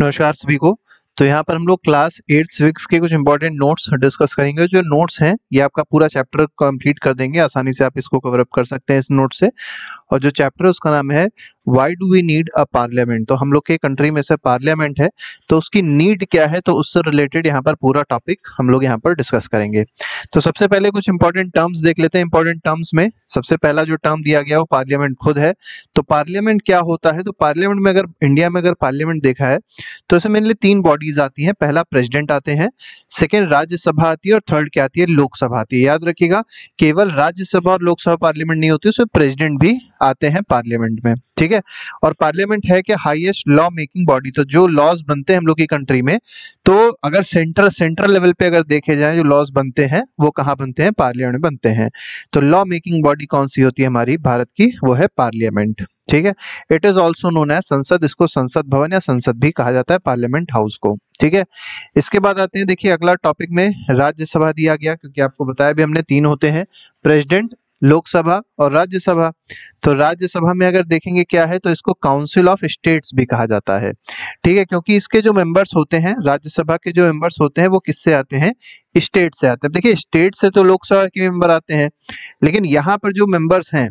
नमस्कार सभी को तो यहाँ पर हम लोग क्लास एट सिक्स के कुछ इंपॉर्टेंट नोट्स डिस्कस करेंगे जो नोट्स हैं ये आपका पूरा चैप्टर कंप्लीट कर देंगे आसानी से आप इसको कवर अप कर सकते हैं इस नोट से और जो चैप्टर उसका नाम है why do we need a parliament तो हम लोग के कंट्री में से पार्लियामेंट है तो उसकी नीड क्या है तो उससे रिलेटेड यहाँ पर पूरा टॉपिक हम लोग यहाँ पर डिस्कस करेंगे तो सबसे पहले कुछ इंपॉर्टेंट टर्म्स देख लेते हैं इंपॉर्टेंट टर्म्स में सबसे पहला जो टर्म दिया गया वो पार्लियामेंट खुद है तो पार्लियामेंट क्या होता है तो पार्लियामेंट में अगर इंडिया में अगर पार्लियामेंट देखा है तो इसे मेनली तीन बॉडी बॉडीज आती हैं पहला प्रेसिडेंट आते हैं सेकेंड राज्यसभा आती है और थर्ड क्या आती है लोकसभा आती है याद रखिएगा केवल राज्यसभा और लोकसभा पार्लियामेंट नहीं होती उसमें प्रेसिडेंट भी आते हैं पार्लियामेंट में ठीक है और पार्लियामेंट है कि हाईएस्ट लॉ मेकिंग बॉडी तो जो लॉज बनते हैं हम लोग की कंट्री में तो अगर सेंट्रल सेंट्रल लेवल पे अगर देखे जाए जो लॉज बनते हैं वो कहाँ बनते हैं पार्लियामेंट बनते हैं तो लॉ मेकिंग बॉडी कौन सी होती है हमारी भारत की वो है पार्लियामेंट ठीक है इट इज ऑल्सो नोन है संसद इसको संसद भवन या संसद भी कहा जाता है पार्लियामेंट हाउस को ठीक है इसके बाद आते हैं देखिए अगला टॉपिक में राज्यसभा दिया गया क्योंकि आपको बताया भी हमने तीन होते हैं प्रेसिडेंट लोकसभा और राज्यसभा तो राज्यसभा में अगर देखेंगे क्या है तो इसको काउंसिल ऑफ स्टेट्स भी कहा जाता है ठीक है क्योंकि इसके जो मेंबर्स होते हैं राज्यसभा के जो मेंबर्स होते हैं वो किससे आते हैं स्टेट से आते हैं देखिए स्टेट से तो लोकसभा के मेंबर आते हैं लेकिन यहाँ पर जो मेंबर्स हैं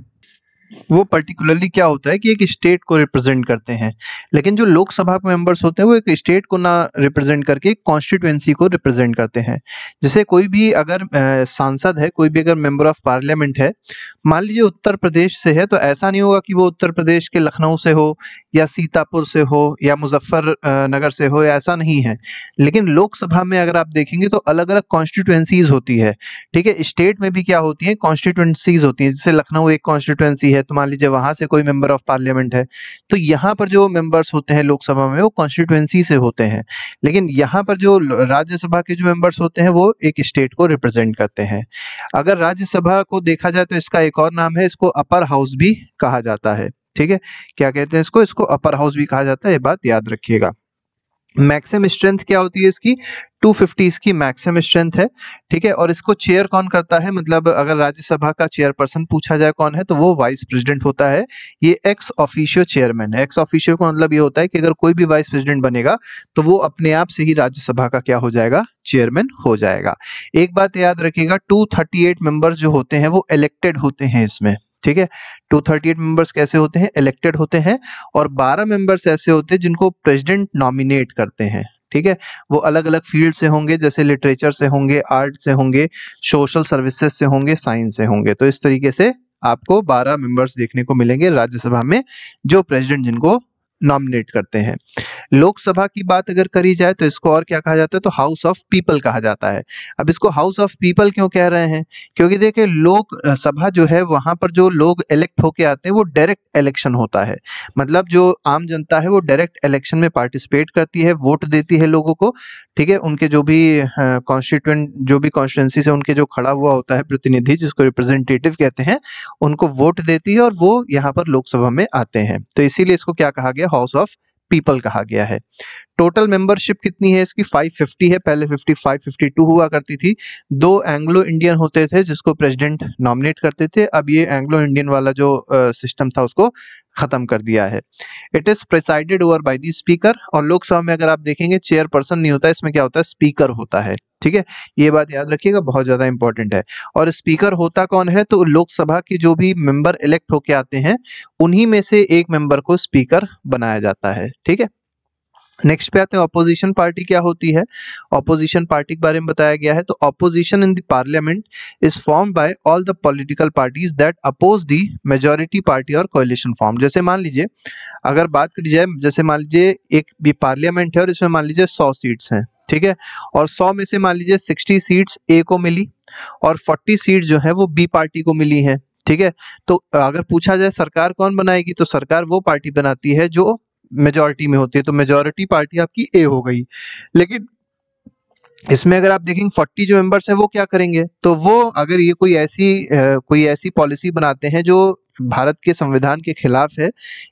वो पर्टिकुलरली क्या होता है कि एक स्टेट को रिप्रेजेंट करते हैं लेकिन जो लोकसभा के मेंबर्स होते हैं वो एक स्टेट को ना रिप्रेजेंट करके कॉन्स्टिट्यूएंसी को रिप्रेजेंट करते हैं जैसे कोई भी अगर सांसद है कोई भी अगर मेंबर ऑफ पार्लियामेंट है मान लीजिए उत्तर प्रदेश से है तो ऐसा नहीं होगा कि वो उत्तर प्रदेश के लखनऊ से हो या सीतापुर से हो या मुजफ्फरनगर से हो ऐसा नहीं है लेकिन लोकसभा में अगर आप देखेंगे तो अलग अलग कॉन्स्टिट्यूएंसीज होती है ठीक है स्टेट में भी क्या होती है कॉन्स्टिट्यूएंसीज होती है जैसे लखनऊ एक कॉन्स्टिट्यूएंसी है तो मान लीजिए वहां से कोई मेंबर ऑफ पार्लियामेंट है तो यहाँ पर जो मेंबर्स होते हैं लोकसभा में वो कॉन्स्टिट्युएंसी से होते हैं लेकिन यहाँ पर जो राज्यसभा के जो मेंबर्स होते हैं वो एक स्टेट को रिप्रेजेंट करते हैं अगर राज्यसभा को देखा जाए तो इसका एक और नाम है इसको अपर हाउस भी कहा जाता है ठीक है क्या कहते हैं इसको इसको अपर हाउस भी कहा जाता है ये बात याद रखिएगा मैक्सिमम स्ट्रेंथ क्या होती है इसकी 250 इसकी मैक्सिमम स्ट्रेंथ है ठीक है और इसको चेयर कौन करता है मतलब अगर राज्यसभा का चेयरपर्सन पूछा जाए कौन है तो वो वाइस प्रेसिडेंट होता है ये एक्स ऑफिशियो चेयरमैन है एक्स ऑफिशियो का मतलब ये होता है कि अगर कोई भी वाइस प्रेसिडेंट बनेगा तो वो अपने आप से ही राज्यसभा का क्या हो जाएगा चेयरमैन हो जाएगा एक बात याद रखिएगा टू थर्टी एट मेंबर्स जो होते हैं वो इलेक्टेड होते हैं इसमें ठीक है एट मेंबर्स कैसे होते हैं इलेक्टेड होते हैं और बारह मेंबर्स ऐसे होते हैं जिनको प्रेसिडेंट नॉमिनेट करते हैं ठीक है वो अलग अलग फील्ड से होंगे जैसे लिटरेचर से होंगे आर्ट से होंगे सोशल सर्विसेज से होंगे साइंस से होंगे तो इस तरीके से आपको 12 मेंबर्स देखने को मिलेंगे राज्यसभा में जो प्रेसिडेंट जिनको नॉमिनेट करते हैं लोकसभा की बात अगर करी जाए तो इसको और क्या कहा जाता है तो हाउस ऑफ पीपल कहा जाता है अब इसको हाउस ऑफ पीपल क्यों कह रहे हैं क्योंकि देखिए लोकसभा जो है वहां पर जो लोग इलेक्ट होके आते हैं वो डायरेक्ट इलेक्शन होता है मतलब जो आम जनता है वो डायरेक्ट इलेक्शन में पार्टिसिपेट करती है वोट देती है लोगों को ठीक है उनके जो भी कॉन्स्टिट्यूंट जो भी कॉन्स्टिट्यूंसी से उनके जो खड़ा हुआ होता है प्रतिनिधि जिसको रिप्रेजेंटेटिव कहते हैं उनको वोट देती है और वो यहाँ पर लोकसभा में आते हैं तो इसीलिए इसको क्या कहा गया हाउस ऑफ पीपल कहा गया है टोटल मेंबरशिप कितनी है इसकी 550 है पहले 55 52 हुआ करती थी दो एंग्लो इंडियन होते थे जिसको प्रेसिडेंट नॉमिनेट करते थे अब ये एंग्लो इंडियन वाला जो सिस्टम था उसको खत्म कर दिया है it is presided over by the speaker और लोकसभा में अगर आप देखेंगे चेयर पर्सन नहीं होता इसमें क्या होता है स्पीकर होता है ठीक है ये बात याद रखिएगा बहुत ज्यादा इंपॉर्टेंट है और स्पीकर होता कौन है तो लोकसभा के जो भी मेंबर इलेक्ट होके आते हैं उन्हीं में से एक मेंबर को स्पीकर बनाया जाता है ठीक है नेक्स्ट पे आते हैं ऑपोजिशन पार्टी क्या होती है ऑपोजिशन पार्टी के बारे में बताया गया है तो opposition in the parliament is form by all the political parties that oppose the majority party और कोलिशन फॉर्म जैसे मान लीजिए अगर बात करी जाए जैसे मान लीजिए एक भी पार्लियामेंट है और इसमें मान लीजिए सौ सीट्स हैं ठीक है और सौ में से मान लीजिए सिक्सटी सीट्स ए को मिली और फोर्टी सीट जो है वो बी पार्टी को मिली है ठीक है तो अगर पूछा जाए सरकार कौन बनाएगी तो सरकार वो पार्टी बनाती है जो मेजोरिटी में होती है तो मेजोरिटी पार्टी आपकी ए हो गई लेकिन इसमें अगर आप देखेंगे फोर्टी जो मेंबर्स हैं वो क्या करेंगे तो वो अगर ये कोई ऐसी कोई ऐसी पॉलिसी बनाते हैं जो भारत के संविधान के खिलाफ है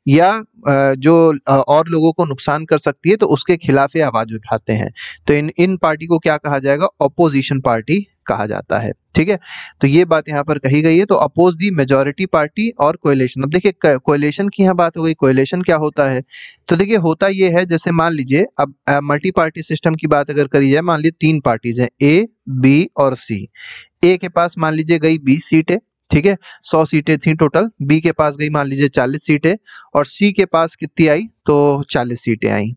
या जो और लोगों को नुकसान कर सकती है तो उसके खिलाफ ये आवाज उठाते हैं तो इन इन पार्टी को क्या कहा जाएगा अपोजिशन पार्टी कहा जाता है ठीक है तो ये बात यहाँ पर कही गई है तो अपोज दी मेजोरिटी पार्टी और कोयलेशन अब देखिए कोयलेशन की यहाँ बात हो गई कोयलेशन क्या होता है तो देखिए होता ये है जैसे मान लीजिए अब मल्टी पार्टी सिस्टम की बात अगर करी जाए मान लीजिए तीन पार्टीज हैं ए बी और सी ए के पास मान लीजिए गई बीस सीटें ठीक है सौ सीटें थी टोटल बी के पास गई मान लीजिए चालीस सीटें और सी के पास कितनी आई तो 40 सीटें आई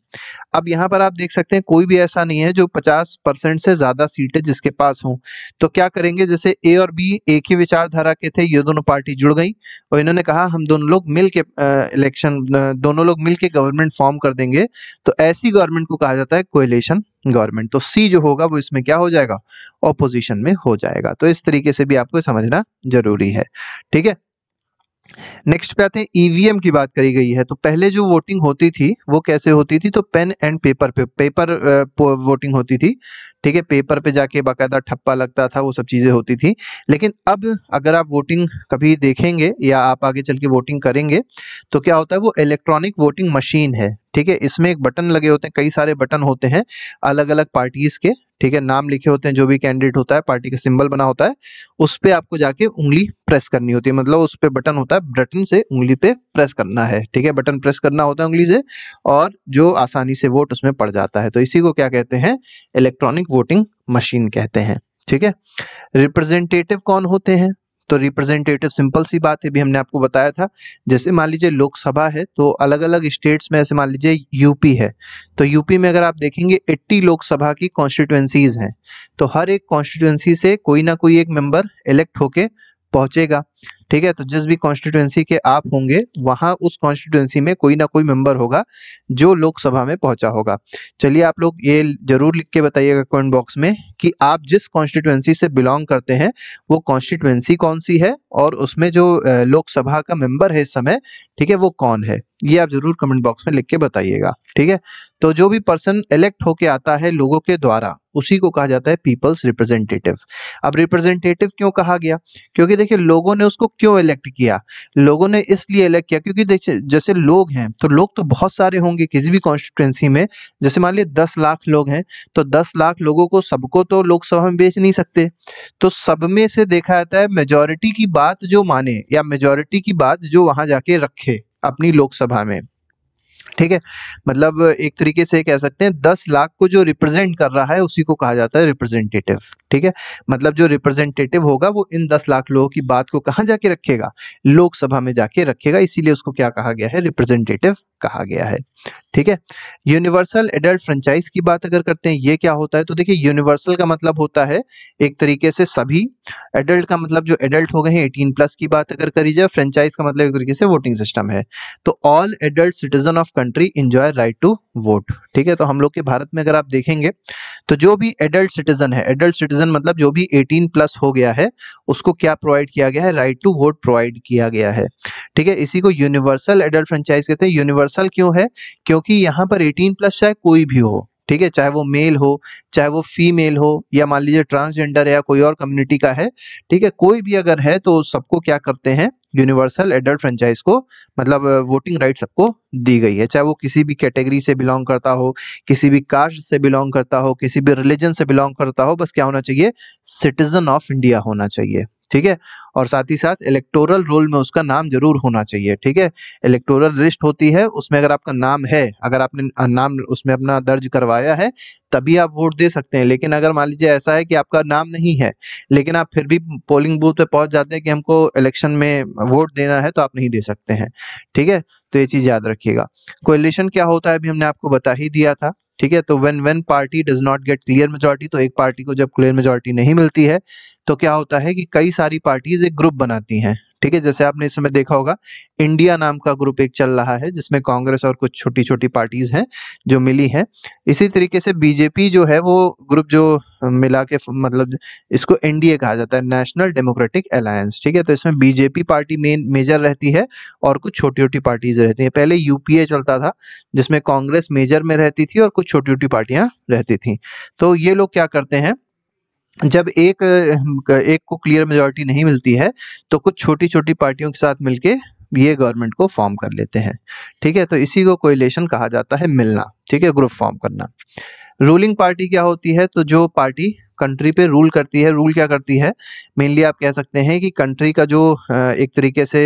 अब यहाँ पर आप देख सकते हैं कोई भी ऐसा नहीं है जो 50 परसेंट से ज़्यादा सीटें जिसके पास हों तो क्या करेंगे जैसे ए और बी एक ही विचारधारा के थे ये दोनों पार्टी जुड़ गई और इन्होंने कहा हम दोनों लोग मिल के इलेक्शन दोनों लोग मिल के गवर्नमेंट फॉर्म कर देंगे तो ऐसी गवर्नमेंट को कहा जाता है कोयलेशन गवर्नमेंट तो सी जो होगा वो इसमें क्या हो जाएगा ऑपोजिशन में हो जाएगा तो इस तरीके से भी आपको समझना जरूरी है ठीक है नेक्स्ट पे आते हैं ईवीएम e की बात करी गई है तो पहले जो वोटिंग होती थी वो कैसे होती थी तो पेन एंड पेपर पे पेपर वोटिंग होती थी ठीक है पेपर पे जाके बाकायदा ठप्पा लगता था वो सब चीज़ें होती थी लेकिन अब अगर आप वोटिंग कभी देखेंगे या आप आगे चल के वोटिंग करेंगे तो क्या होता है वो इलेक्ट्रॉनिक वोटिंग मशीन है ठीक है इसमें एक बटन लगे होते हैं कई सारे बटन होते हैं अलग अलग पार्टीज के ठीक है नाम लिखे होते हैं जो भी कैंडिडेट होता है पार्टी का सिंबल बना होता है उस पर आपको जाके उंगली प्रेस करनी होती है मतलब उस पर बटन होता है बटन से उंगली पे प्रेस करना है ठीक है बटन प्रेस करना होता है उंगली से और जो आसानी से वोट उसमें पड़ जाता है तो इसी को क्या कहते हैं इलेक्ट्रॉनिक वोटिंग मशीन कहते हैं ठीक है रिप्रेजेंटेटिव कौन होते हैं तो रिप्रेजेंटेटिव सिंपल सी बात है भी हमने आपको बताया था जैसे मान लीजिए लोकसभा है तो अलग अलग स्टेट्स में ऐसे मान लीजिए यूपी है तो यूपी में अगर आप देखेंगे 80 लोकसभा की कॉन्स्टिट्यूएंसीज हैं तो हर एक कॉन्स्टिट्यूएंसी से कोई ना कोई एक मेंबर इलेक्ट होके पहुंचेगा ठीक है तो जिस भी कॉन्स्टिट्यूएंसी के आप होंगे वहाँ उस कॉन्स्टिट्यूएंसी में कोई ना कोई मेंबर होगा जो लोकसभा में पहुंचा होगा चलिए आप लोग ये जरूर लिख के बताइएगा कमेंट बॉक्स में कि आप जिस कॉन्स्टिट्यूएंसी से बिलोंग करते हैं वो कॉन्स्टिट्यूएंसी कौन सी है और उसमें जो लोकसभा का मेंबर है इस समय ठीक है वो कौन है ये आप जरूर कमेंट बॉक्स में लिख के बताइएगा ठीक है तो जो भी पर्सन इलेक्ट होके आता है लोगों के द्वारा उसी को कहा जाता है पीपल्स रिप्रेजेंटेटिव अब रिप्रेजेंटेटिव क्यों कहा गया क्योंकि देखिए लोगों ने उसको क्यों इलेक्ट किया लोगों ने इसलिए इलेक्ट किया क्योंकि देखिए जैसे लोग हैं तो लोग तो बहुत सारे होंगे किसी भी कॉन्स्टिट्युएंसी में जैसे मान लीजिए दस लाख लोग हैं तो दस लाख लोगों को सबको तो लोकसभा में बेच नहीं सकते तो सब में से देखा जाता है मेजोरिटी की बात जो माने या मेजोरिटी की बात जो वहां जाके रखे अपनी लोकसभा में ठीक है मतलब एक तरीके से कह सकते हैं दस लाख को जो रिप्रेजेंट कर रहा है उसी को कहा जाता है रिप्रेजेंटेटिव ठीक है मतलब जो रिप्रेजेंटेटिव होगा वो इन दस लाख लोगों की बात को कहाँ जाके रखेगा लोकसभा में जाके रखेगा इसीलिए उसको क्या कहा गया है रिप्रेजेंटेटिव कहा गया है ठीक है यूनिवर्सल एडल्ट फ्रेंचाइज की बात अगर करते हैं ये क्या होता है तो देखिए यूनिवर्सल का मतलब होता है एक तरीके से सभी एडल्ट का मतलब जो एडल्ट हो गए हैं एटीन प्लस की बात अगर करी जाए फ्रेंचाइज का मतलब एक तरीके से वोटिंग सिस्टम है तो all adult citizen of of country enjoy right to vote ठीक है तो हम लोग के भारत में अगर आप देखेंगे तो जो भी एडल्ट सिटीजन है एडल्ट सिटीजन मतलब जो भी 18 प्लस हो गया है उसको क्या प्रोवाइड किया गया है राइट टू वोट प्रोवाइड किया गया है ठीक है इसी को यूनिवर्सल एडल्ट फ्रेंचाइज कहते हैं यूनिवर्सल क्यों है क्योंकि यहाँ पर एटीन प्लस चाहे कोई भी हो ठीक है चाहे वो मेल हो चाहे वो फीमेल हो या मान लीजिए ट्रांसजेंडर या कोई और कम्युनिटी का है ठीक है कोई भी अगर है तो सबको क्या करते हैं यूनिवर्सल एडल्ट फ्रेंचाइज को मतलब वोटिंग राइट सबको दी गई है चाहे वो किसी भी कैटेगरी से बिलोंग करता हो किसी भी कास्ट से बिलोंग करता हो किसी भी रिलीजन से बिलोंग करता हो बस क्या होना चाहिए सिटीजन ऑफ इंडिया होना चाहिए ठीक है और साथ ही साथ इलेक्टोरल रोल में उसका नाम जरूर होना चाहिए ठीक है इलेक्टोरल लिस्ट होती है उसमें अगर आपका नाम है अगर आपने नाम उसमें अपना दर्ज करवाया है तभी आप वोट दे सकते हैं लेकिन अगर मान लीजिए ऐसा है कि आपका नाम नहीं है लेकिन आप फिर भी पोलिंग बूथ पे पहुंच जाते हैं कि हमको इलेक्शन में वोट देना है तो आप नहीं दे सकते हैं ठीक है तो ये चीज़ याद रखिएगा कोलेशन क्या होता है अभी हमने आपको बता ही दिया था ठीक है तो when when party does not get clear majority तो एक पार्टी को जब क्लियर मेजोरिटी नहीं मिलती है तो क्या होता है कि कई सारी पार्टीज एक ग्रुप बनाती हैं ठीक है जैसे आपने इस समय देखा होगा इंडिया नाम का ग्रुप एक चल रहा है जिसमें कांग्रेस और कुछ छोटी छोटी पार्टीज हैं जो मिली हैं इसी तरीके से बीजेपी जो है वो ग्रुप जो मिला के मतलब इसको एनडीए कहा जाता है नेशनल डेमोक्रेटिक अलायंस ठीक है तो इसमें बीजेपी पार्टी मेन मेजर रहती है और कुछ छोटी छोटी पार्टीज रहती हैं पहले यूपीए चलता था जिसमें कांग्रेस मेजर में रहती थी और कुछ छोटी छोटी पार्टियां रहती थी तो ये लोग क्या करते हैं जब एक एक को क्लियर मेजोरिटी नहीं मिलती है तो कुछ छोटी छोटी पार्टियों के साथ मिलके ये गवर्नमेंट को फॉर्म कर लेते हैं ठीक है तो इसी को कोयलेशन कहा जाता है मिलना ठीक है ग्रुप फॉर्म करना रूलिंग पार्टी क्या होती है तो जो पार्टी कंट्री पे रूल करती है रूल क्या करती है मेनली आप कह सकते हैं कि कंट्री का जो एक तरीके से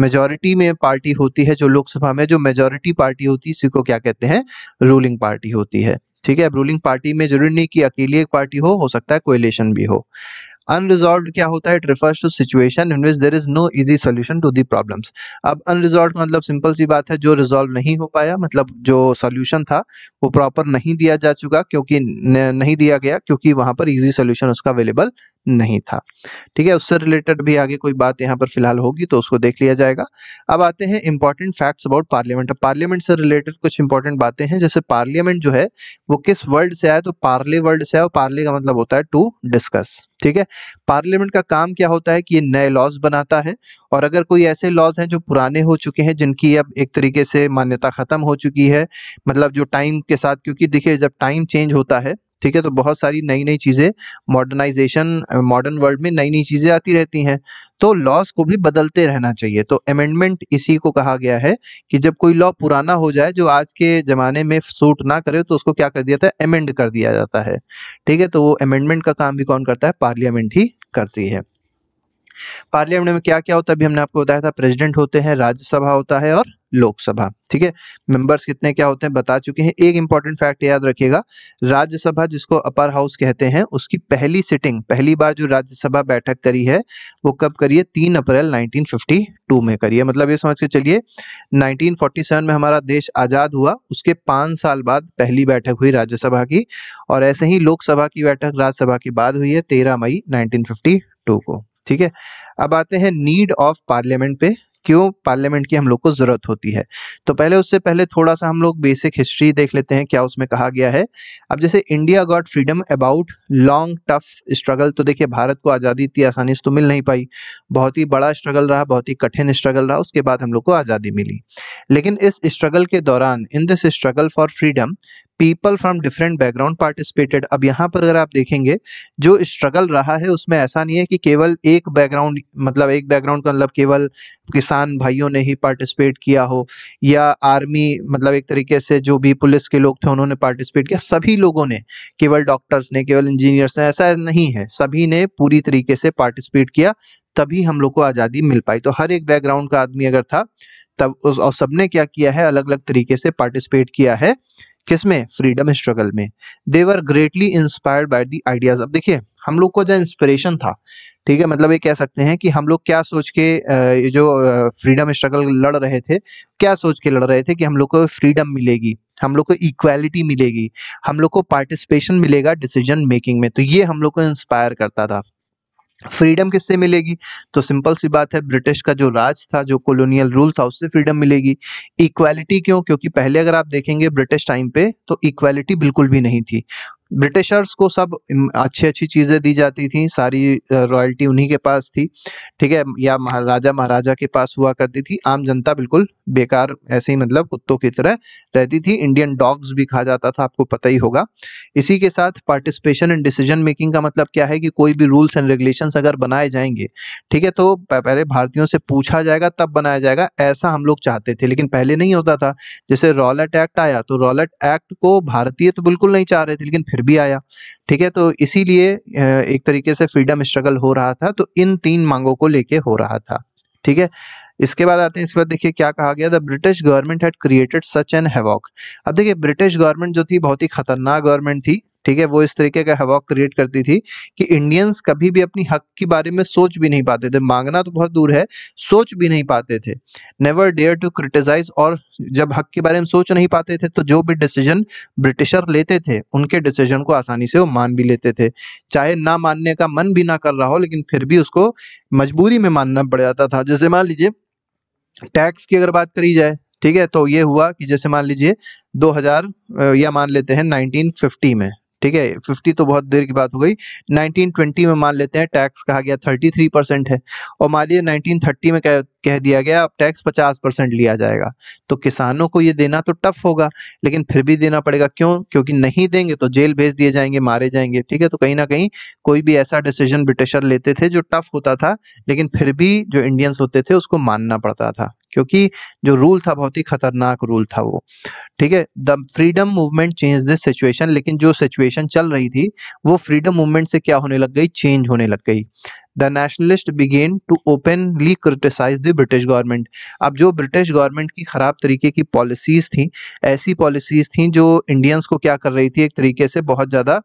मेजॉरिटी में पार्टी होती है जो लोकसभा में जो मेजॉरिटी पार्टी होती है इसी को क्या कहते हैं रूलिंग पार्टी होती है ठीक है अब रूलिंग पार्टी में जरूरी नहीं कि अकेली एक पार्टी हो हो सकता है कोयलेशन भी हो अनरिजॉल्व क्या होता है it refers to situation in which there is no easy solution to the problems अब अनरिजॉल्व मतलब सिंपल सी बात है जो रिजॉल्व नहीं हो पाया मतलब जो सोल्यूशन था वो प्रॉपर नहीं दिया जा चुका क्योंकि नहीं दिया गया क्योंकि वहां पर ईजी सोल्यूशन उसका अवेलेबल नहीं था ठीक है उससे रिलेटेड भी आगे कोई बात यहाँ पर फिलहाल होगी तो उसको देख लिया जाएगा अब आते हैं इंपॉर्टेंट फैक्ट्स अबाउट पार्लियामेंट अब पार्लियामेंट से रिलेटेड कुछ इंपॉर्टेंट बातें हैं जैसे पार्लियामेंट जो है वो किस वर्ड से आया तो पार्ले वर्ड से आया पार्ले का मतलब होता है टू डिस्कस ठीक है पार्लियामेंट का काम क्या होता है कि ये नए लॉज बनाता है और अगर कोई ऐसे लॉज हैं जो पुराने हो चुके हैं जिनकी अब एक तरीके से मान्यता ख़त्म हो चुकी है मतलब जो टाइम के साथ क्योंकि देखिए जब टाइम चेंज होता है ठीक है तो बहुत सारी नई नई चीज़ें मॉडर्नाइजेशन मॉडर्न वर्ल्ड में नई नई चीज़ें आती रहती हैं तो लॉस को भी बदलते रहना चाहिए तो अमेंडमेंट इसी को कहा गया है कि जब कोई लॉ पुराना हो जाए जो आज के ज़माने में सूट ना करे तो उसको क्या कर दिया जाता है अमेंड कर दिया जाता है ठीक है तो वो अमेंडमेंट का काम भी कौन करता है पार्लियामेंट ही करती है पार्लियामेंट में क्या क्या होता है अभी हमने आपको बताया था प्रेसिडेंट होते हैं राज्यसभा होता है और लोकसभा ठीक है मेंबर्स कितने क्या होते हैं बता चुके हैं एक इंपॉर्टेंट फैक्ट याद रखिएगा राज्यसभा जिसको अपर हाउस कहते हैं उसकी पहली सिटिंग पहली बार जो राज्यसभा बैठक करी है वो कब करिए तीन अप्रैल 1952 में करिए मतलब ये समझ के चलिए 1947 में हमारा देश आज़ाद हुआ उसके पांच साल बाद पहली बैठक हुई राज्यसभा की और ऐसे ही लोकसभा की बैठक राज्यसभा की बाद हुई है तेरह मई नाइनटीन को ठीक है अब आते हैं नीड ऑफ पार्लियामेंट पे क्यों पार्लियामेंट की हम लोग को ज़रूरत होती है तो पहले उससे पहले थोड़ा सा हम लोग बेसिक हिस्ट्री देख लेते हैं क्या उसमें कहा गया है अब जैसे India got freedom about long tough struggle तो देखिए भारत को आज़ादी इतनी आसानी से तो मिल नहीं पाई बहुत ही बड़ा स्ट्रगल रहा बहुत ही कठिन स्ट्रगल रहा उसके बाद हम लोग को आज़ादी मिली लेकिन इस स्ट्रगल के दौरान in this struggle for freedom people from different background participated अब यहाँ पर अगर आप देखेंगे जो स्ट्रगल रहा है उसमें ऐसा नहीं है कि केवल एक बैकग्राउंड मतलब एक बैकग्राउंड का मतलब केवल किसान भाइयों ने ही पार्टिसिपेट किया हो या आर्मी मतलब एक तरीके से जो भी पुलिस के लोग थे उन्होंने पार्टिसिपेट किया सभी लोगों ने केवल डॉक्टर्स ने केवल इंजीनियर्स ने ऐसा नहीं है सभी ने पूरी तरीके से पार्टिसिपेट किया तभी हम लोग को आज़ादी मिल पाई तो हर एक बैकग्राउंड का आदमी अगर था तब उस और सबने क्या किया है अलग अलग तरीके से पार्टिसिपेट किया है किसमें फ्रीडम स्ट्रगल में they were greatly inspired by the ideas अब देखिए हम लोग को जो इंस्पिरेशन था ठीक है मतलब ये कह सकते हैं कि हम लोग क्या सोच के ये जो फ्रीडम स्ट्रगल लड़ रहे थे क्या सोच के लड़ रहे थे कि हम लोग को फ्रीडम मिलेगी हम लोग को इक्वालिटी मिलेगी हम लोग को पार्टिसिपेशन मिलेगा डिसीजन मेकिंग में तो ये हम लोग को इंस्पायर करता था फ्रीडम किससे मिलेगी तो सिंपल सी बात है ब्रिटिश का जो राज था जो कॉलोनियल रूल था उससे फ्रीडम मिलेगी इक्वालिटी क्यों क्योंकि पहले अगर आप देखेंगे ब्रिटिश टाइम पे तो इक्वालिटी बिल्कुल भी नहीं थी ब्रिटिशर्स को सब अच्छी अच्छी चीज़ें दी जाती थी सारी रॉयल्टी उन्हीं के पास थी ठीक है या महाराजा महाराजा के पास हुआ करती थी आम जनता बिल्कुल बेकार ऐसे ही मतलब कुत्तों की तरह रहती थी इंडियन डॉग्स भी खा जाता था आपको पता ही होगा इसी के साथ पार्टिसिपेशन इन डिसीजन मेकिंग का मतलब क्या है कि कोई भी रूल्स एंड रेगुलेशन अगर बनाए जाएंगे ठीक है तो पहले भारतीयों से पूछा जाएगा तब बनाया जाएगा ऐसा हम लोग चाहते थे लेकिन पहले नहीं होता था जैसे रॉलेट एक्ट आया तो रॉलेट एक्ट को भारतीय तो बिल्कुल नहीं चाह रहे थे लेकिन फिर भी आया ठीक है तो इसीलिए एक तरीके से फ्रीडम स्ट्रगल हो रहा था तो इन तीन मांगों को लेके हो रहा था ठीक है इसके बाद आते हैं इस बार देखिए क्या कहा गया the British government had created such an havoc अब देखिए ब्रिटिश गवर्नमेंट जो थी बहुत ही खतरनाक गवर्नमेंट थी ठीक है वो इस तरीके का हवा क्रिएट करती थी कि इंडियंस कभी भी अपनी हक के बारे में सोच भी नहीं पाते थे मांगना तो बहुत दूर है सोच भी नहीं पाते थे नेवर डेयर टू क्रिटिसाइज और जब हक के बारे में सोच नहीं पाते थे तो जो भी डिसीजन ब्रिटिशर लेते थे उनके डिसीजन को आसानी से वो मान भी लेते थे चाहे ना मानने का मन भी ना कर रहा हो लेकिन फिर भी उसको मजबूरी में मानना पड़ जाता था जैसे मान लीजिए टैक्स की अगर बात करी जाए ठीक है तो ये हुआ कि जैसे मान लीजिए 2000 या मान लेते हैं 1950 में ठीक है फिफ्टी तो बहुत देर की बात हो गई नाइनटीन ट्वेंटी में मान लेते हैं टैक्स कहा गया थर्टी थ्री परसेंट है और मान लीजिए थर्टी में कह, कह दिया गया अब टैक्स पचास परसेंट लिया जाएगा तो किसानों को ये देना तो टफ होगा लेकिन फिर भी देना पड़ेगा क्यों क्योंकि नहीं देंगे तो जेल भेज दिए जाएंगे मारे जाएंगे ठीक है तो कहीं ना कहीं कोई भी ऐसा डिसीजन ब्रिटिशर लेते थे जो टफ होता था लेकिन फिर भी जो इंडियंस होते थे उसको मानना पड़ता था क्योंकि जो रूल था बहुत ही खतरनाक रूल था वो ठीक है the freedom movement change this situation लेकिन जो सिचुएशन चल रही थी वो फ्रीडम मूवमेंट से क्या होने लग गई चेंज होने लग गई the nationalist began to openly criticise the British government अब जो ब्रिटिश गवर्नमेंट की ख़राब तरीके की पॉलिसीज़ थी ऐसी पॉलिसीज़ थी जो इंडियंस को क्या कर रही थी एक तरीके से बहुत ज़्यादा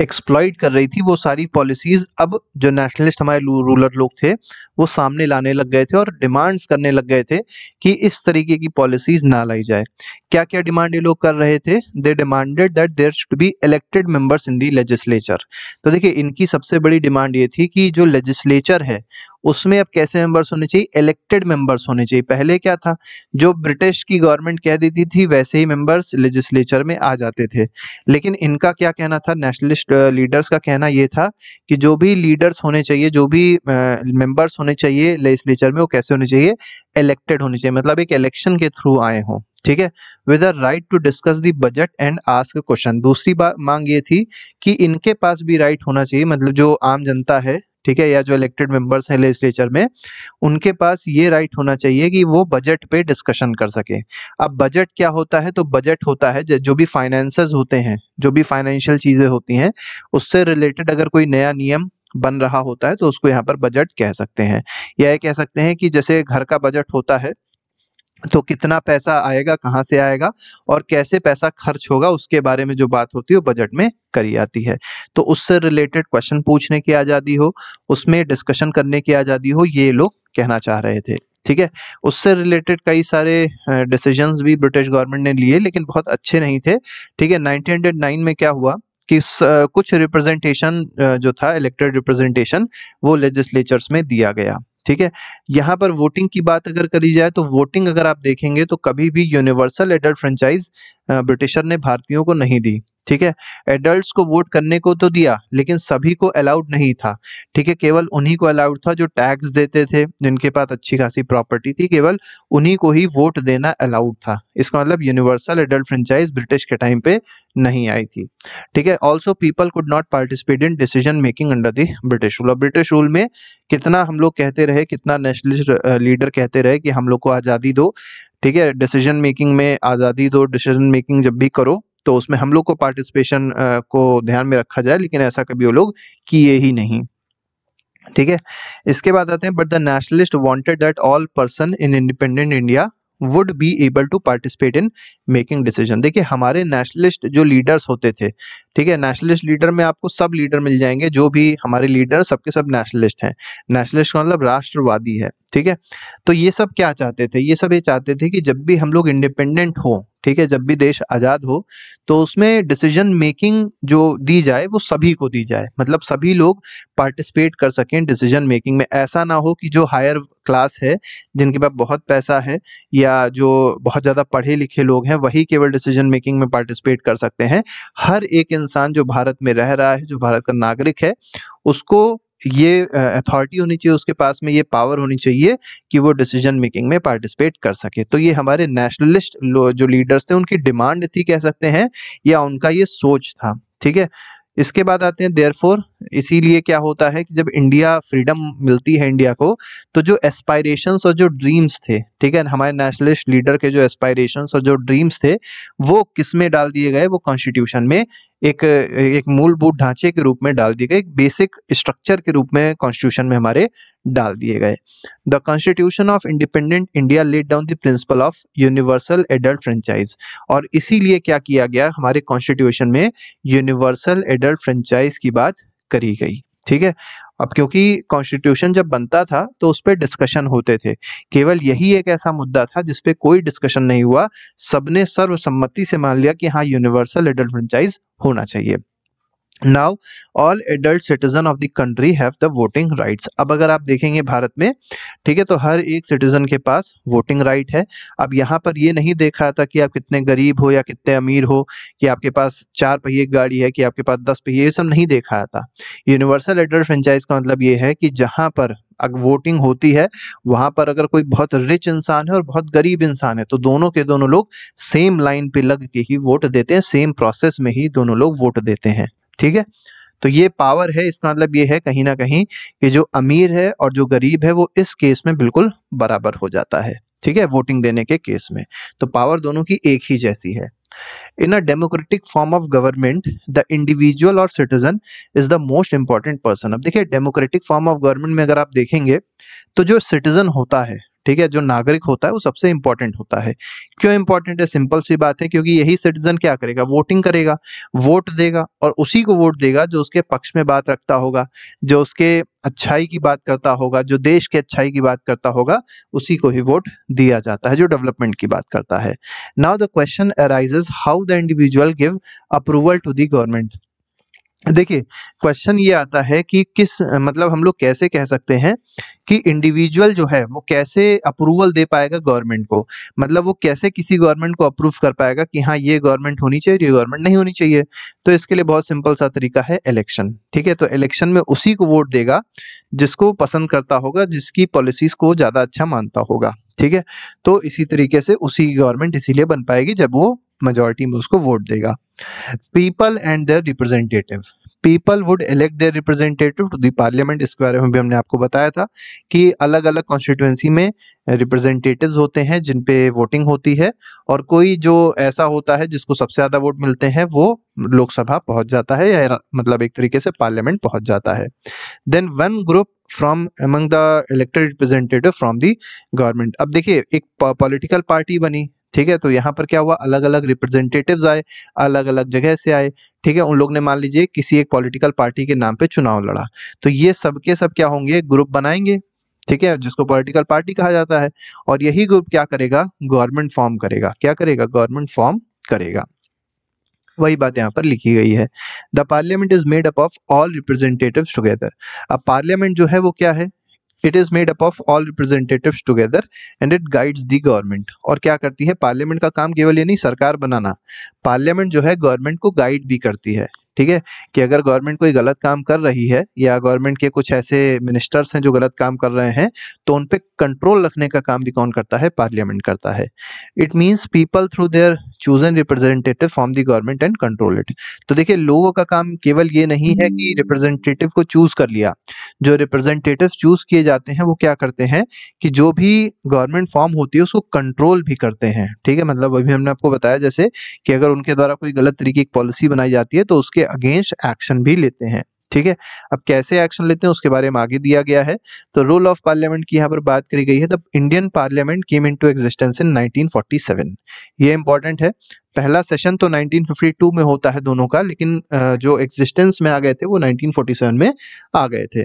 एक्सप्लॉइट कर रही थी वो सारी पॉलिसीज अब जो नेशनलिस्ट हमारे रूलर लोग थे वो सामने लाने लग गए थे और डिमांड्स करने लग गए थे कि इस तरीके की पॉलिसीज ना लाई जाए क्या क्या डिमांड ये लोग कर रहे थे they demanded that there should be elected members in the legislature तो देखिए इनकी सबसे बड़ी डिमांड ये थी कि जो लेजिस्लेचर है उसमें अब कैसे मेंबर्स होने चाहिए इलेक्टेड मेंबर्स होने चाहिए पहले क्या था जो ब्रिटिश की गवर्नमेंट कह देती थी वैसे ही मेंबर्स लेजिस्लेचर में आ जाते थे लेकिन इनका क्या कहना था नेशनल नेशनलिस्ट लीडर्स uh, का कहना ये था कि जो भी लीडर्स होने चाहिए जो भी मेंबर्स uh, होने चाहिए लेजिस्लेचर में वो कैसे होने चाहिए इलेक्टेड होने चाहिए मतलब एक इलेक्शन के थ्रू आए हों ठीक है with a right to discuss the budget and ask question दूसरी बात मांग ये थी कि इनके पास भी राइट होना चाहिए मतलब जो आम जनता है ठीक है या जो इलेक्टेड मेंबर्स हैं लेजिस्लेचर में उनके पास ये राइट होना चाहिए कि वो बजट पे डिस्कशन कर सके अब बजट क्या होता है तो बजट होता है जो भी फाइनेंसेस होते हैं जो भी फाइनेंशियल चीज़ें होती हैं उससे रिलेटेड अगर कोई नया नियम बन रहा होता है तो उसको यहाँ पर बजट कह सकते हैं या कह सकते हैं कि जैसे घर का बजट होता है तो कितना पैसा आएगा कहाँ से आएगा और कैसे पैसा खर्च होगा उसके बारे में जो बात होती है वो बजट में करी जाती है तो उससे रिलेटेड क्वेश्चन पूछने की आज़ादी हो उसमें डिस्कशन करने की आज़ादी हो ये लोग कहना चाह रहे थे ठीक है उससे रिलेटेड कई सारे डिसीजंस भी ब्रिटिश गवर्नमेंट ने लिए लेकिन बहुत अच्छे नहीं थे ठीक है नाइनटीन oh में क्या हुआ कि कुछ रिप्रेजेंटेशन जो था इलेक्टेड रिप्रेजेंटेशन वो लेजिस्लेचर्स में दिया गया ठीक है यहाँ पर वोटिंग की बात अगर करी जाए तो वोटिंग अगर आप देखेंगे तो कभी भी यूनिवर्सल एडल्ट फ्रेंचाइज ब्रिटिशर ने भारतीयों को नहीं दी ठीक है एडल्ट्स को वोट करने को तो दिया लेकिन सभी को अलाउड नहीं था ठीक है केवल उन्हीं को अलाउड था जो टैक्स देते थे जिनके पास अच्छी खासी प्रॉपर्टी थी केवल उन्हीं को ही वोट देना अलाउड था इसका मतलब यूनिवर्सल एडल्ट फ्रेंचाइज ब्रिटिश के टाइम पे नहीं आई थी ठीक है also people could not participate in decision making under the British rule और ब्रिटिश रूल में कितना हम लोग कहते रहे कितना नेशनलिस्ट लीडर कहते रहे कि हम लोग को आज़ादी दो ठीक है डिसीजन मेकिंग में आज़ादी दो डिसीजन मेकिंग जब भी करो तो उसमें हम लोग को पार्टिसिपेशन को ध्यान में रखा जाए लेकिन ऐसा कभी वो लोग किए ही नहीं ठीक है इसके बाद आते हैं but the nationalist wanted that all person in independent India would be able to participate in making decision देखिए हमारे नेशनलिस्ट जो लीडर्स होते थे ठीक है नेशनलिस्ट लीडर में आपको सब लीडर मिल जाएंगे जो भी हमारे लीडर सबके सब नेशनलिस्ट हैं नेशनलिस्ट का मतलब राष्ट्रवादी है ठीक है तो ये सब क्या चाहते थे ये सब ये चाहते थे कि जब भी हम लोग इंडिपेंडेंट हों ठीक है जब भी देश आज़ाद हो तो उसमें डिसीजन मेकिंग जो दी जाए वो सभी को दी जाए मतलब सभी लोग पार्टिसिपेट कर सकें डिसीजन मेकिंग में ऐसा ना हो कि जो हायर क्लास है जिनके पास बहुत पैसा है या जो बहुत ज़्यादा पढ़े लिखे लोग हैं वही केवल डिसीजन मेकिंग में पार्टिसिपेट कर सकते हैं हर एक इंसान जो भारत में रह रहा है जो भारत का नागरिक है उसको ये अथॉरिटी होनी चाहिए उसके पास में ये पावर होनी चाहिए कि वो डिसीजन मेकिंग में पार्टिसिपेट कर सके तो ये हमारे नेशनलिस्ट जो लीडर्स थे उनकी डिमांड थी कह सकते हैं या उनका ये सोच था ठीक है इसके बाद आते हैं देयर फोर इसीलिए क्या होता है कि जब इंडिया फ्रीडम मिलती है इंडिया को तो जो एस्पायरेशंस और जो ड्रीम्स थे ठीक है हमारे नेशनलिस्ट लीडर के जो एस्पायरेशंस और जो ड्रीम्स थे वो किस में डाल दिए गए वो कॉन्स्टिट्यूशन में एक एक मूलभूत ढांचे के रूप में डाल दिए गए एक बेसिक स्ट्रक्चर के रूप में कॉन्स्टिट्यूशन में हमारे डाल दिए गए the constitution of independent India laid down the principle of universal adult franchise और इसीलिए क्या किया गया हमारे कॉन्स्टिट्यूशन में यूनिवर्सल एडल्ट फ्रेंचाइज की बात करी गई ठीक है अब क्योंकि कॉन्स्टिट्यूशन जब बनता था तो उस पर डिस्कशन होते थे केवल यही एक ऐसा मुद्दा था जिसपे कोई डिस्कशन नहीं हुआ सबने सर्वसम्मति से मान लिया कि हाँ यूनिवर्सल एडल्ट फ्रेंचाइज होना चाहिए now all adult citizen of the country have the voting rights अब अगर आप देखेंगे भारत में ठीक है तो हर एक सिटीजन के पास वोटिंग राइट है अब यहाँ पर ये नहीं देखा था कि आप कितने गरीब हो या कितने अमीर हो कि आपके पास चार पहिए गाड़ी है कि आपके पास दस पहिए ये सब नहीं देखा था यूनिवर्सल एडल्ट फ्रेंचाइज का मतलब ये है कि जहाँ पर अगर वोटिंग होती है वहाँ पर अगर कोई बहुत रिच इंसान है और बहुत गरीब इंसान है तो दोनों के दोनों लोग सेम लाइन पे लग के ही वोट देते हैं सेम प्रोसेस में ही दोनों लोग वोट देते हैं ठीक है तो ये पावर है इसका मतलब ये है कहीं ना कहीं कि जो अमीर है और जो गरीब है वो इस केस में बिल्कुल बराबर हो जाता है ठीक है वोटिंग देने के केस में तो पावर दोनों की एक ही जैसी है in a democratic form of government the individual और citizen is the most important person अब देखिए डेमोक्रेटिक फॉर्म ऑफ गवर्नमेंट में अगर आप देखेंगे तो जो सिटीजन होता है ठीक है जो नागरिक होता है वो सबसे इंपॉर्टेंट होता है क्यों इंपॉर्टेंट है सिंपल सी बात है क्योंकि यही सिटीजन क्या करेगा वोटिंग करेगा वोट देगा और उसी को वोट देगा जो उसके पक्ष में बात रखता होगा जो उसके अच्छाई की बात करता होगा जो देश की अच्छाई की बात करता होगा उसी को ही वोट दिया जाता है जो डेवलपमेंट की बात करता है now the question arises how the individual give approval to the government देखिए क्वेश्चन ये आता है कि किस मतलब हम लोग कैसे कह सकते हैं कि इंडिविजुअल जो है वो कैसे अप्रूवल दे पाएगा गवर्नमेंट को मतलब वो कैसे किसी गवर्नमेंट को अप्रूव कर पाएगा कि हाँ ये गवर्नमेंट होनी चाहिए ये गवर्नमेंट नहीं होनी चाहिए तो इसके लिए बहुत सिंपल सा तरीका है इलेक्शन ठीक है तो इलेक्शन में उसी को वोट देगा जिसको पसंद करता होगा जिसकी पॉलिसीज को ज़्यादा अच्छा मानता होगा ठीक है तो इसी तरीके से उसी गवर्नमेंट इसीलिए बन पाएगी जब वो मेजोरिटी में उसको वोट देगा people and their representative people would elect their representative to the parliament इसके बारे में भी हमने आपको बताया था कि अलग अलग कॉन्स्टिट्यूंसी में रिप्रेजेंटेटिव होते हैं जिन पे वोटिंग होती है और कोई जो ऐसा होता है जिसको सबसे ज़्यादा वोट मिलते हैं वो लोकसभा पहुंच जाता है या मतलब एक तरीके से पार्लियामेंट पहुंच जाता है then one group from among the elected representative from the government अब देखिए एक पॉलिटिकल पार्टी बनी ठीक है तो यहाँ पर क्या हुआ अलग अलग रिप्रेजेंटेटिव्स आए अलग अलग जगह से आए ठीक है उन लोग ने मान लीजिए किसी एक पॉलिटिकल पार्टी के नाम पे चुनाव लड़ा तो ये सबके सब क्या होंगे ग्रुप बनाएंगे ठीक है जिसको पॉलिटिकल पार्टी कहा जाता है और यही ग्रुप क्या करेगा गवर्नमेंट फॉर्म करेगा क्या करेगा गवर्नमेंट फॉर्म करेगा वही बात यहाँ पर लिखी गई है the parliament is made up of all representative together अब पार्लियामेंट जो है वो क्या है it is made up of all representative together and it guides the government और क्या करती है पार्लियामेंट का काम केवल ये नहीं सरकार बनाना पार्लियामेंट जो है गवर्नमेंट को गाइड भी करती है ठीक है कि अगर गवर्नमेंट कोई गलत काम कर रही है या गवर्नमेंट के कुछ ऐसे मिनिस्टर्स हैं जो गलत काम कर रहे हैं तो उन पर कंट्रोल रखने का काम भी कौन करता है पार्लियामेंट करता है it means people through their chosen representative from the government and control it तो देखिए लोगों का काम केवल ये नहीं है कि रिप्रेजेंटेटिव को चूज कर लिया जो रिप्रेजेंटेटिव चूज किए जाते हैं वो क्या करते हैं कि जो भी गवर्नमेंट फॉर्म होती है उसको कंट्रोल भी करते हैं ठीक है मतलब अभी हमने आपको बताया जैसे कि अगर उनके द्वारा कोई गलत तरीके की पॉलिसी बनाई जाती है तो उसके अगेंस्ट एक्शन भी लेते हैं ठीक है अब कैसे एक्शन लेते हैं उसके बारे में आगे दिया गया है तो रूल ऑफ पार्लियामेंट की यहाँ पर बात करी गई है the Indian parliament came into existence in 1947 ये इंपॉर्टेंट है पहला सेशन तो 1952 में होता है दोनों का लेकिन जो एग्जिस्टेंस में आ गए थे वो 1947 में आ गए थे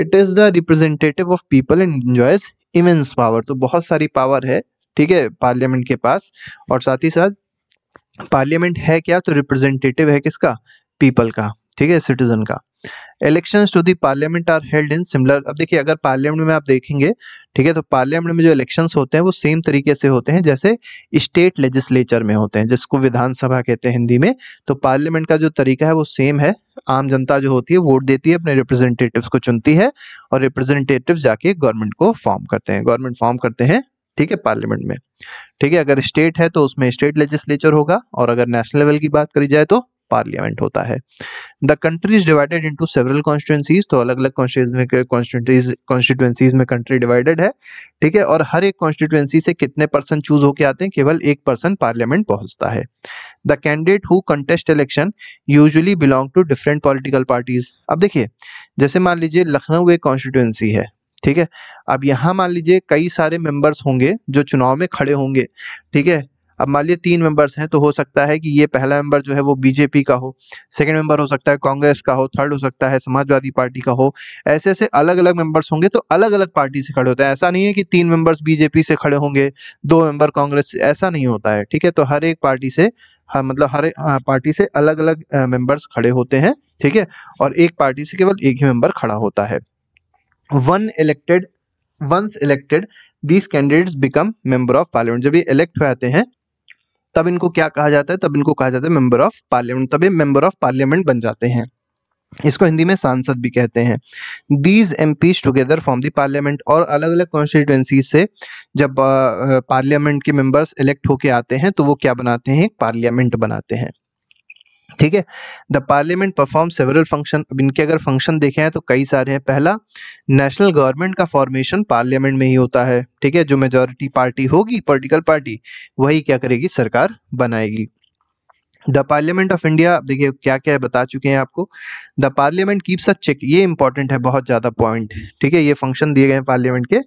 it is the representative of people and enjoys immense power तो बहुत सारी पावर है ठीक है पार्लियामेंट के पास और साथ ही साथ पार्लियामेंट है क्या तो रिप्रेजेंटेटिव है किसका पीपल का ठीक है सिटीजन का election to the parliament are held in similar अब देखिए अगर पार्लियामेंट में आप देखेंगे ठीक है तो पार्लियामेंट में जो इलेक्शन होते हैं वो सेम तरीके से होते हैं जैसे स्टेट लेजिस्लेचर में होते हैं जिसको विधानसभा कहते हैं हिंदी में तो पार्लियामेंट का जो तरीका है वो सेम है आम जनता जो होती है वोट देती है अपने रिप्रेजेंटेटिव को चुनती है और रिप्रेजेंटेटिव जाके गवर्नमेंट को फॉर्म करते हैं गवर्नमेंट फॉर्म करते हैं ठीक है पार्लियामेंट में ठीक है अगर स्टेट है तो उसमें स्टेट लेजिस्लेचर होगा और अगर नेशनल लेवल की बात करी जाए तो पार्लियामेंट होता है the country is divided into several constituencies तो अलग अलग कॉन्स्टिट्यूंसीज में कंट्री डिवाइडेड है ठीक है और हर एक कॉन्स्टिट्यूंसी से कितने पर्सन चूज होके आते हैं केवल एक पर्सन पार्लियामेंट पहुंचता है the candidate who contest election usually belong to different political parties अब देखिए जैसे मान लीजिए लखनऊ एक कॉन्स्टिट्यूंसी है ठीक है अब यहाँ मान लीजिए कई सारे मेंबर्स होंगे जो चुनाव में खड़े होंगे ठीक है अब मान लीजिए तीन मेंबर्स हैं तो हो सकता है कि ये पहला मेंबर जो है वो बीजेपी का हो सेकंड मेंबर हो सकता है कांग्रेस का हो थर्ड हो सकता है समाजवादी पार्टी का हो ऐसे ऐसे अलग अलग मेंबर्स होंगे तो अलग अलग पार्टी से खड़े होते हैं ऐसा नहीं है कि तीन मेंबर्स बीजेपी से खड़े होंगे दो मेंबर कांग्रेस ऐसा नहीं होता है ठीक है तो हर एक पार्टी से हाँ मतलब हर पार्टी हाँ, से अलग अलग मेंबर्स खड़े होते हैं ठीक है और एक पार्टी से केवल एक ही मेंबर खड़ा होता है one elected once elected these candidates become member of parliament जब ये इलेक्ट हो जाते हैं तब इनको क्या कहा जाता है तब इनको कहा जाता है मेंबर ऑफ पार्लियामेंट तब ये मेंबर ऑफ पार्लियामेंट बन जाते हैं इसको हिंदी में सांसद भी कहते हैं these M Ps together from the parliament और अलग अलग कॉन्स्टिट्यूंसी से जब पार्लियामेंट के मेंबर्स इलेक्ट होके आते हैं तो वो क्या बनाते हैं पार्लियामेंट बनाते हैं ठीक है the parliament perform several function अब इनके अगर फंक्शन देखे हैं तो कई सारे हैं पहला नेशनल गवर्नमेंट का फॉर्मेशन पार्लियामेंट में ही होता है ठीक है जो मेजोरिटी पार्टी होगी पोलिटिकल पार्टी वही क्या करेगी सरकार बनाएगी द पार्लियामेंट ऑफ इंडिया देखिए क्या क्या है बता चुके हैं आपको the parliament keeps a check ये इंपॉर्टेंट है बहुत ज़्यादा पॉइंट ठीक है ये फंक्शन दिए गए हैं पार्लियामेंट के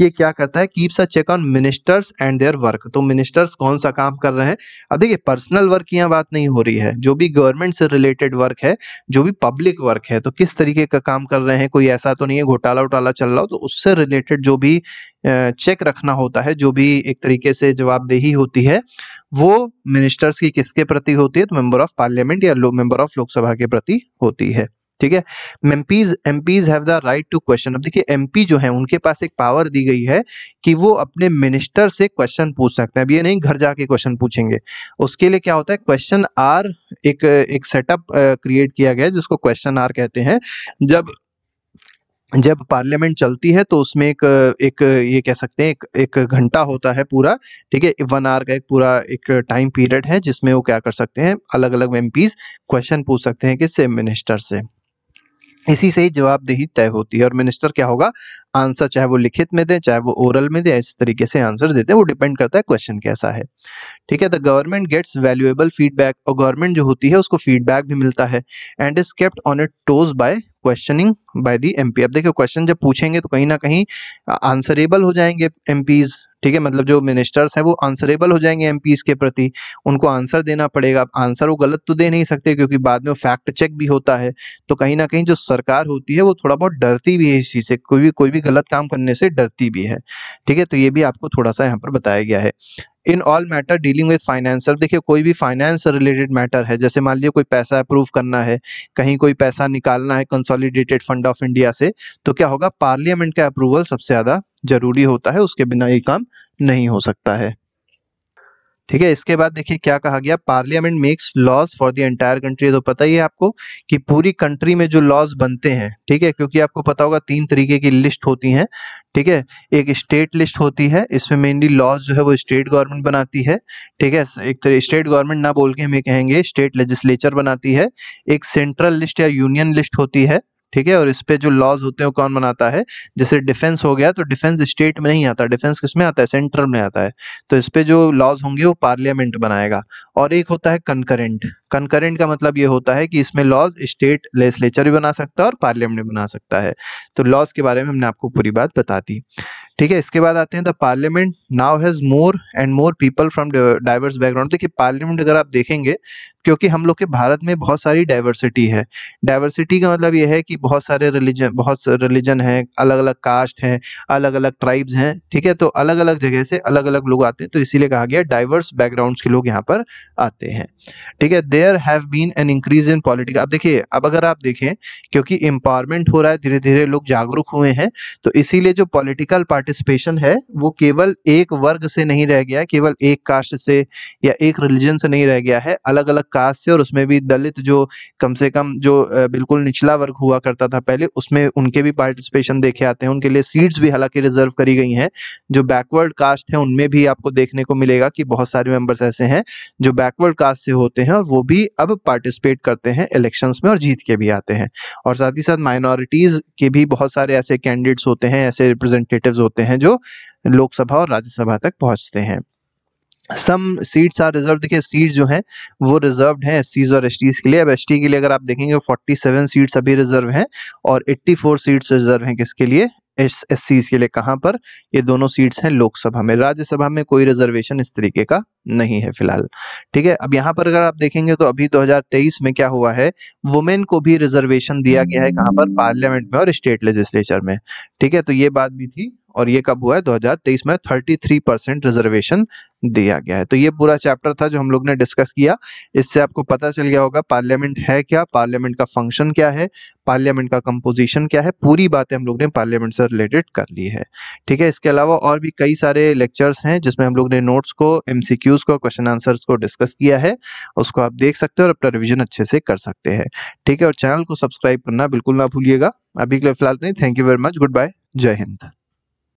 ये क्या करता है keeps a check on ministers and their work तो मिनिस्टर्स कौन सा काम कर रहे हैं अब देखिए पर्सनल वर्क की यहाँ बात नहीं हो रही है जो भी गवर्नमेंट से रिलेटेड वर्क है जो भी पब्लिक वर्क है तो किस तरीके का काम कर रहे हैं कोई ऐसा तो नहीं है घोटाला उटाला चल रहा हो तो उससे रिलेटेड जो भी चेक रखना होता है जो भी एक तरीके से जवाबदेही होती है वो मिनिस्टर्स की किसके प्रति होती है तो मेंबर ऑफ पार्लियामेंट या मेंबर ऑफ लोकसभा के प्रति होती है ठीक है MPs MPs have the right to question अब देखिए एमपी जो है उनके पास एक पावर दी गई है कि वो अपने मिनिस्टर से क्वेश्चन पूछ सकते हैं अब ये नहीं घर जाके क्वेश्चन पूछेंगे उसके लिए क्या होता है क्वेश्चन आर एक एक सेटअप क्रिएट किया गया है जिसको क्वेश्चन आर कहते हैं जब जब पार्लियामेंट चलती है तो उसमें एक एक ये कह सकते हैं एक एक घंटा होता है पूरा ठीक है वन आवर का एक पूरा एक टाइम पीरियड है जिसमें वो क्या कर सकते हैं अलग अलग एम क्वेश्चन पूछ सकते हैं किस मिनिस्टर से इसी से ही जवाबदेही तय होती है और मिनिस्टर क्या होगा आंसर चाहे वो लिखित में दें चाहे वो ओरल में दें इस तरीके से आंसर देते हैं वो डिपेंड करता है क्वेश्चन कैसा है ठीक है the government gets valuable feedback और गवर्नमेंट जो होती है उसको फीडबैक भी मिलता है and is kept on it toes by questioning by the MP अब देखिए क्वेश्चन जब पूछेंगे तो कहीं ना कहीं आंसरेबल हो जाएंगे एमपीज ठीक है मतलब जो मिनिस्टर्स हैं वो आंसरेबल हो जाएंगे एम के प्रति उनको आंसर देना पड़ेगा अब आंसर वो गलत तो दे नहीं सकते क्योंकि बाद में वो फैक्ट चेक भी होता है तो कहीं ना कहीं जो सरकार होती है वो थोड़ा बहुत डरती भी है इस चीज़ से कोई भी कोई भी गलत काम करने से डरती भी है ठीक है तो ये भी आपको थोड़ा सा यहाँ पर बताया गया है in all matter dealing with finances देखिए कोई भी फाइनेंस रिलेटेड मैटर है जैसे मान लीजिए कोई पैसा अप्रूव करना है कहीं कोई पैसा निकालना है कंसोलिडेटेड फंड ऑफ इंडिया से तो क्या होगा पार्लियामेंट का अप्रूवल सबसे ज़्यादा जरूरी होता है उसके बिना ये काम नहीं हो सकता है ठीक है इसके बाद देखिए क्या कहा गया parliament makes laws for the entire country तो पता ही है आपको कि पूरी कंट्री में जो लॉज बनते हैं ठीक है क्योंकि आपको पता होगा तीन तरीके की लिस्ट होती हैं ठीक है एक स्टेट लिस्ट होती है इसमें मेनली लॉज जो है वो स्टेट गवर्नमेंट बनाती है ठीक है एक तरह स्टेट गवर्नमेंट ना बोल के हमें कहेंगे स्टेट लेजिस्लेचर बनाती है एक सेंट्रल लिस्ट या यूनियन लिस्ट होती है ठीक है और इस पे जो लॉज होते हैं वो कौन बनाता है जैसे डिफेंस हो गया तो डिफेंस स्टेट में नहीं आता डिफेंस किस में आता है सेंटर में आता है तो इस पे जो लॉज होंगे वो पार्लियामेंट बनाएगा और एक होता है कंकरेंट कंकरेंट का मतलब ये होता है कि इसमें लॉज स्टेट लेजिस्लेचर भी बना सकता है और पार्लियामेंट भी बना सकता है तो लॉज के बारे में हमने आपको पूरी बात बता दी ठीक है इसके बाद आते हैं the parliament now has more and more people from diverse background देखिए पार्लियामेंट अगर आप देखेंगे क्योंकि हम लोग के भारत में बहुत सारी डाइवर्सिटी है डाइवर्सिटी का मतलब यह है कि बहुत सारे रिलीजन बहुत रिलीजन हैं अलग अलग कास्ट हैं अलग अलग ट्राइब्स हैं ठीक है तो अलग अलग जगह से अलग अलग लोग आते हैं तो इसीलिए कहा गया डाइवर्स बैकग्राउंड के लोग यहाँ पर आते हैं ठीक है there have been an increase in politics अब देखिए अब अगर आप देखें क्योंकि एम्पावरमेंट हो रहा है धीरे धीरे लोग जागरूक हुए हैं तो इसीलिए जो पॉलिटिकल पार्टी पार्टिसिपेशन है वो केवल एक वर्ग से नहीं रह गया है केवल एक कास्ट से या एक रिलीजन से नहीं रह गया है अलग अलग कास्ट से और उसमें भी दलित जो कम से कम जो बिल्कुल निचला वर्ग हुआ करता था पहले उसमें उनके भी पार्टिसिपेशन देखे आते हैं उनके लिए सीट्स भी हालांकि रिजर्व करी गई हैं जो बैकवर्ड कास्ट है उनमें भी आपको देखने को मिलेगा कि बहुत सारे मेम्बर्स ऐसे हैं जो बैकवर्ड कास्ट से होते हैं और वो भी अब पार्टिसिपेट करते हैं इलेक्शन में और जीत के भी आते हैं और साथ ही साथ माइनॉरिटीज़ के भी बहुत सारे ऐसे कैंडिडेट्स होते हैं ऐसे रिप्रेजेंटेटिव्स होते हैं होते हैं जो लोकसभा और राज्यसभा तक पहुंचते हैं सम सीट्स आर रिजर्व देखिए सीट जो हैं वो रिजर्व हैं एस और एस के लिए अब एस के लिए अगर आप देखेंगे 47 सीट्स अभी रिजर्व हैं और 84 सीट्स रिजर्व हैं किसके लिए एस एस के लिए कहाँ पर ये दोनों सीट्स हैं लोकसभा में राज्यसभा में कोई रिजर्वेशन इस तरीके का नहीं है फिलहाल ठीक है अब यहाँ पर अगर आप देखेंगे तो अभी 2023 में क्या हुआ है वुमेन को भी रिजर्वेशन दिया गया है कहाँ पर पार्लियामेंट में और स्टेट लेजिस्लेचर में ठीक है तो ये बात भी थी और ये कब हुआ है 2023 में 33 परसेंट रिजर्वेशन दिया गया है तो ये पूरा चैप्टर था जो हम लोग ने डिस्कस किया इससे आपको पता चल गया होगा पार्लियामेंट है क्या पार्लियामेंट का फंक्शन क्या है पार्लियामेंट का कंपोजिशन क्या है पूरी बातें हम लोग ने पार्लियामेंट से रिलेटेड कर ली है ठीक है इसके अलावा और भी कई सारे लेक्चर्स हैं जिसमें हम लोग ने नोट्स को एम को क्वेश्चन आंसर्स को डिस्कस किया है उसको आप देख सकते हैं और अपना रिविजन अच्छे से कर सकते हैं ठीक है और चैनल को सब्सक्राइब करना बिल्कुल ना भूलिएगा अभी के लिए फिलहाल नहीं thank you very much good bye जय हिंद